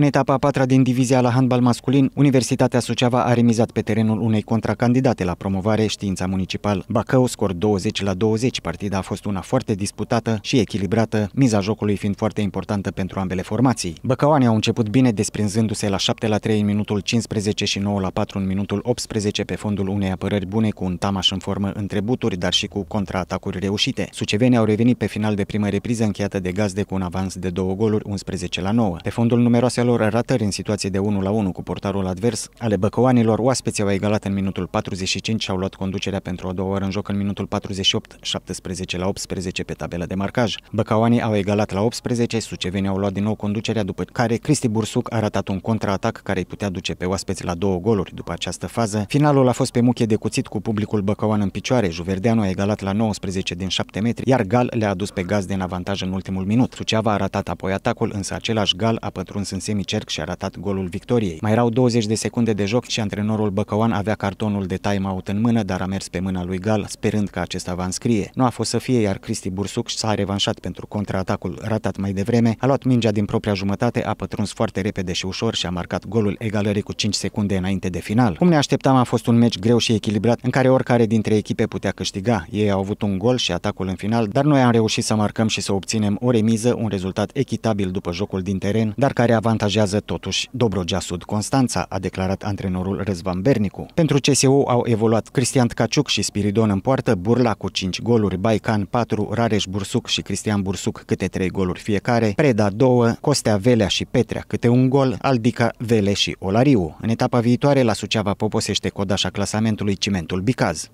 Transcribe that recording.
În etapa a patra din divizia la handbal masculin, Universitatea Suceava a remizat pe terenul unei contracandidate la promovare știința municipal. Bacău scor 20 la 20, partida a fost una foarte disputată și echilibrată, miza jocului fiind foarte importantă pentru ambele formații. Băcăoanii au început bine desprinzându-se la 7 la 3 în minutul 15 și 9 la 4 în minutul 18 pe fondul unei apărări bune cu un tamaș în formă între buturi, dar și cu contraatacuri reușite. Sucevenii au revenit pe final de primă repriză încheiată de gazde cu un avans de două goluri 11 la 9. Pe fondul numeroaselor lor ratări în situație de 1 la 1 cu portarul advers, ale băcăoanilor, oaspeții au egalat în minutul 45 și au luat conducerea pentru a doua oară în joc în minutul 48, 17 la 18 pe tabelă de marcaj. Băcăoanii au egalat la 18, sucevenii au luat din nou conducerea, după care Cristi Bursuc a ratat un contraatac care îi putea duce pe oaspeți la două goluri după această fază. Finalul a fost pe muche de cuțit cu publicul băcăoan în picioare, Juverdeanu a egalat la 19 din 7 metri, iar Gal le-a adus pe gaz din avantaj în ultimul minut. Suceava a ratat apoi atacul, însă același Gal a pătruns în semi semicerc și a ratat golul victoriei. Mai erau 20 de secunde de joc și antrenorul Băcăuan avea cartonul de time-out în mână, dar a mers pe mâna lui Gal, sperând că acesta va înscrie. Nu a fost să fie, iar Cristi Bursuc s-a revanșat pentru contraatacul ratat mai devreme, a luat mingea din propria jumătate, a pătruns foarte repede și ușor și a marcat golul egalării cu 5 secunde înainte de final. Cum ne așteptam, a fost un meci greu și echilibrat în care oricare dintre echipe putea câștiga. Ei au avut un gol și atacul în final, dar noi am reușit să marcăm și să obținem o remiză, un rezultat echitabil după jocul din teren, dar care avantajează avantajează totuși Dobrogea Sud Constanța, a declarat antrenorul Răzvan Bernicu. Pentru CSU au evoluat Cristian Tcaciuc și Spiridon în poartă, Burla cu 5 goluri, Baican 4, Rareș Bursuc și Cristian Bursuc câte 3 goluri fiecare, Preda 2, Costea Velea și Petrea câte un gol, Aldica, Vele și Olariu. În etapa viitoare la Suceava poposește codașa clasamentului Cimentul Bicaz.